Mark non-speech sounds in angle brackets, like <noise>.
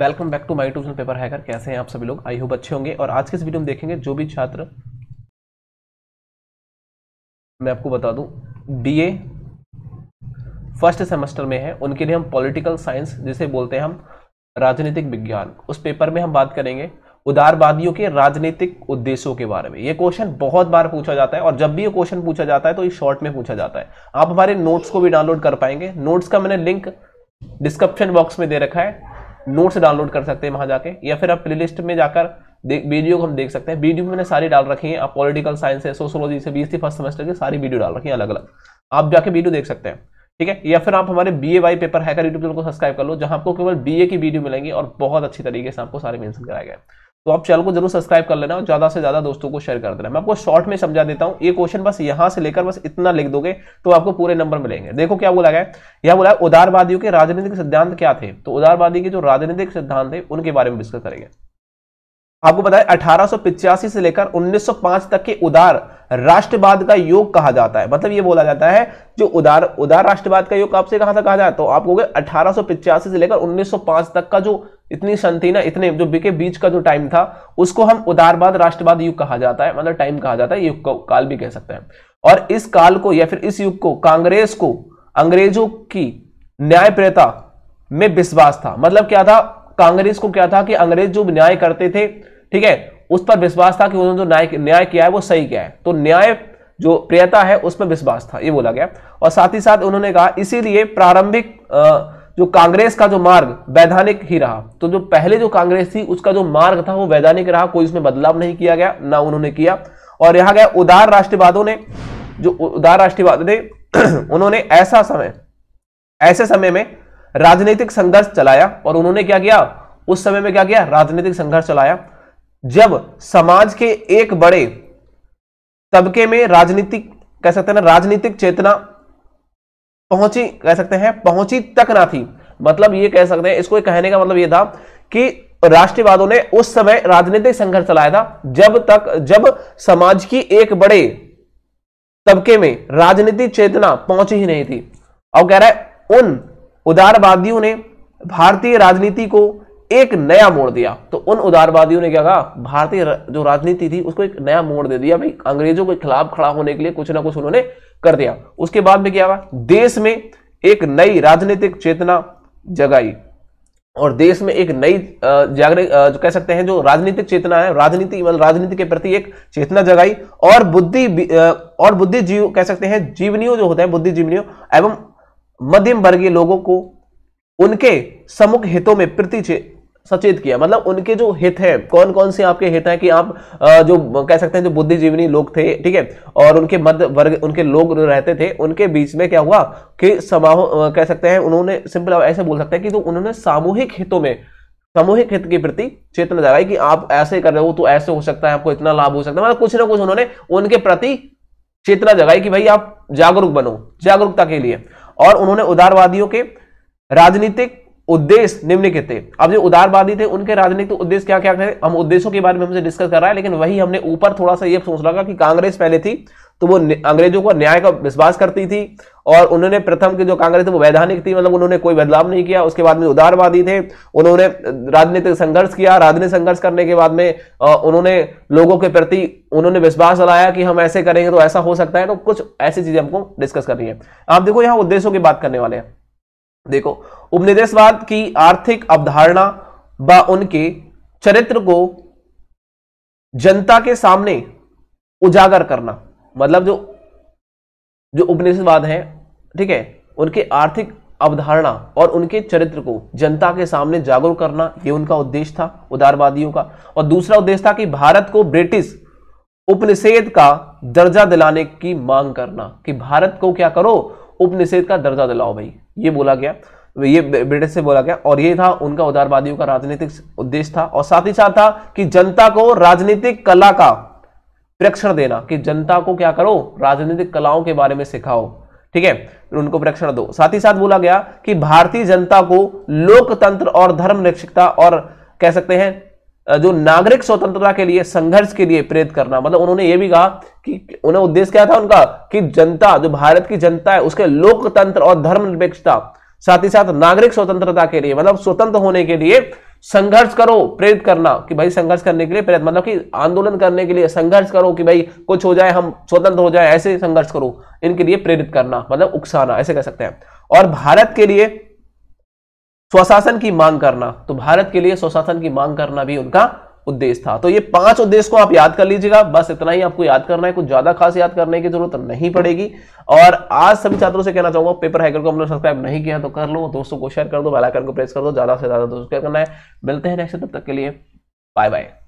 welcome back to my tuition paper hacker कैसे हैं आप सभी लोग आई होप अच्छे होंगे और आज के इस वीडियो में देखेंगे जो भी छात्र मैं आपको बता दूं बीए फर्स्ट सेमेस्टर में है उनके लिए हम पॉलिटिकल साइंस जिसे बोलते हैं हम राजनीतिक विज्ञान उस पेपर में हम बात करेंगे उदारवादियों के राजनीतिक उद्देश्यों के बारे में ये क्वेश्चन बहुत बार पूछा जाता है और जब भी ये क्वेश्चन पूछा जाता है तो ये शॉर्ट में पूछा जाता है आप हमारे नोट्स को भी डाउनलोड कर पाएंगे नोट्स का मैंने लिंक डिस्क्रिप्शन बॉक्स में दे रखा है नोट्स डाउनलोड कर सकते हैं वहां जाके या फिर आप लिस्ट में जाकर वीडियो को हम देख सकते हैं वीडियो में मैंने सारी डाल रखी है आप पॉलिटिकल साइंस है सोशोलॉजी से बी फर्स्ट सेमेस्टर की सारी वीडियो डाल रखी है अलग अलग आप जाके वीडियो देख सकते हैं ठीक है या फिर आप हमारे B A Y paper hacker YouTube channel को सब्सक्राइब कर लो जहाँ आपको केवल बी ए की वीडियो मिलेंगी और बहुत अच्छी तरीके से आपको सारे मेंशन कराए गए तो आप चैनल को जरूर सब्सक्राइब कर लेना और ज्यादा से ज्यादा दोस्तों को शेयर कर देना मैं आपको शॉर्ट में समझा देता हूं ये क्वेश्चन बस यहां से लेकर बस इतना लिख दोगे तो आपको पूरे नंबर मिलेंगे देखो क्या बोला गया यह बोला उदारवादियों के राजनीतिक सिद्धांत क्या थे तो उदारवादी के जो राजनीतिक सिद्धांत थे उनके बारे में डिस्कस करेंगे आपको बताए अठारह से लेकर 1905 तक के उदार राष्ट्रवाद का योग कहा जाता है मतलब ये बोला जाता है जो उदार उदार राष्ट्रवाद का योग आपसे कहा था कहा जाए तो आप कहोगे अठारह से लेकर 1905 तक का जो इतनी संति ना इतने जो बीके बीच का जो टाइम था उसको हम उदारवाद राष्ट्रवाद युग कहा जाता है मतलब टाइम कहा जाता है युग का काल भी कह सकते हैं और इस काल को या फिर इस युग को कांग्रेस को अंग्रेजों की न्यायप्रियता में विश्वास था मतलब क्या था कांग्रेस को क्या था कि अंग्रेज जो न्याय करते थे ठीक है उस पर विश्वास था कि उन्होंने जो न्याय न्याय किया है वो सही किया है तो न्याय जो प्रियता है उसमें विश्वास था ये बोला गया और साथ ही साथ उन्होंने कहा इसीलिए प्रारंभिक जो कांग्रेस का जो मार्ग वैधानिक ही रहा तो जो पहले जो कांग्रेस थी उसका जो मार्ग था वो वैधानिक रहा कोई उसमें बदलाव नहीं किया गया ना उन्होंने किया और यहां गया उदार राष्ट्रवादों ने जो उदार राष्ट्रवाद ने <clears throat> उन्होंने ऐसा समय ऐसे समय में राजनीतिक संघर्ष चलाया और उन्होंने क्या किया उस समय में क्या किया राजनीतिक संघर्ष चलाया जब समाज के एक बड़े तबके में राजनीतिक कह सकते हैं ना राजनीतिक चेतना पहुंची कह सकते हैं पहुंची तक ना थी मतलब ये कह सकते हैं इसको कहने का मतलब ये था कि राष्ट्रवादों ने उस समय राजनीतिक संघर्ष चलाया था जब तक जब समाज की एक बड़े तबके में राजनीतिक चेतना पहुंची ही नहीं थी और कह रहा है उन उदारवादियों ने भारतीय राजनीति को एक नया मोड़ दिया तो उन उदारवादियों ने क्या कहा भारतीय जो राजनीति थी उसको एक नया मोड़ दे दिया भाई अंग्रेजों के खिलाफ खड़ा होने के लिए कुछ ना कुछ उन्होंने कर दिया उसके बाद में क्या हुआ देश में एक नई राजनीतिक चेतना जगाई और देश में एक नई जागरूक कह सकते हैं जो राजनीतिक चेतना है राजनीति मतलब राजनीति के प्रति एक चेतना जगाई और बुद्धि और बुद्धि जीव कह सकते हैं जीवनियों जो होते हैं बुद्धि जीवनियों एवं मध्यम वर्गीय लोगों को उनके समुख हितों में प्रति सचेत किया मतलब उनके जो हित है कौन कौन से आपके हित है कि आप जो कह सकते हैं जो बुद्धिजीवनी लोग थे ठीक है और उनके मध्य वर्ग उनके लोग रहते थे उनके बीच में क्या हुआ कि समाह कह सकते हैं उन्होंने सिंपल ऐसे बोल सकते हैं कि जो तो उन्होंने सामूहिक हितों में सामूहिक हित के प्रति चेतना जगाई कि आप ऐसे कर रहे हो तो ऐसे हो सकता है आपको इतना लाभ हो सकता है मतलब कुछ ना कुछ उन्होंने उनके प्रति चेतना जगाई कि भाई आप जागरूक बनो जागरूकता के लिए और उन्होंने उदारवादियों के राजनीतिक उद्देश्य निम्नलिखित थे अब जो उदारवादी थे उनके राजनीतिक उद्देश्य क्या क्या थे हम उद्देश्यों के बारे में हमसे डिस्कस कर रहा है लेकिन वही हमने ऊपर थोड़ा सा ये सोच लगा कि कांग्रेस पहले थी तो वो अंग्रेजों को न्याय का विश्वास करती थी और उन्होंने प्रथम के जो कांग्रेस थे वो वैधानिक थी मतलब उन्होंने कोई बदलाव नहीं किया उसके बाद में उदारवादी थे उन्होंने राजनीतिक संघर्ष किया राजनीतिक संघर्ष करने के बाद में उन्होंने लोगों के प्रति उन्होंने विश्वास दिलाया कि हम ऐसे करेंगे तो ऐसा हो सकता है तो कुछ ऐसी चीजें हमको डिस्कस करनी है आप देखो यहाँ उद्देश्यों की बात करने वाले हैं देखो उपनिवेशवाद की आर्थिक अवधारणा व उनके चरित्र को जनता के सामने उजागर करना मतलब जो जो उपनिवेशवाद है ठीक है उनके आर्थिक अवधारणा और उनके चरित्र को जनता के सामने जागरूक करना यह उनका उद्देश्य था उदारवादियों का और दूसरा उद्देश्य था कि भारत को ब्रिटिश उपनिषेध का दर्जा दिलाने की मांग करना कि भारत को क्या करो उपनिषेध का दर्जा दिलाओ भाई ये बोला गया तो ये ब्रिटिश से बोला गया और ये था उनका उदारवादियों का राजनीतिक उद्देश्य था और साथ ही साथ था कि जनता को राजनीतिक कला का प्रेक्षण देना कि जनता को क्या करो राजनीतिक कलाओं के बारे में सिखाओ ठीक है उनको प्रेक्षण दो साथ ही साथ बोला गया कि भारतीय जनता को लोकतंत्र और धर्म निरक्षिकता और कह सकते हैं जो नागरिक स्वतंत्रता के लिए संघर्ष के लिए प्रेरित करना मतलब उन्होंने ये भी कहा कि उन्हें उद्देश्य क्या था उनका कि जनता जो भारत की जनता है उसके लोकतंत्र और धर्मनिरपेक्षता साथ ही साथ नागरिक स्वतंत्रता के लिए मतलब स्वतंत्र होने के लिए संघर्ष करो प्रेरित करना कि भाई संघर्ष करने के लिए प्रेरित मतलब कि आंदोलन करने के लिए संघर्ष करो कि भाई कुछ हो जाए हम स्वतंत्र हो जाए ऐसे संघर्ष करो इनके लिए प्रेरित करना मतलब उकसाना ऐसे कह सकते हैं और भारत के लिए स्वशासन की मांग करना तो भारत के लिए स्वशासन की मांग करना भी उनका उद्देश्य था तो ये पांच उद्देश्य को आप याद कर लीजिएगा बस इतना ही आपको याद करना है कुछ ज्यादा खास याद करने की जरूरत नहीं पड़ेगी और आज सभी छात्रों से कहना चाहूंगा पेपर हैकर को हमने सब्सक्राइब नहीं किया तो कर लो दोस्तों को शेयर कर दो बेलाइकन को प्रेस कर दो ज्यादा से ज्यादा दोस्तों करना है मिलते हैं नेक्स्ट तब तक के लिए बाय बाय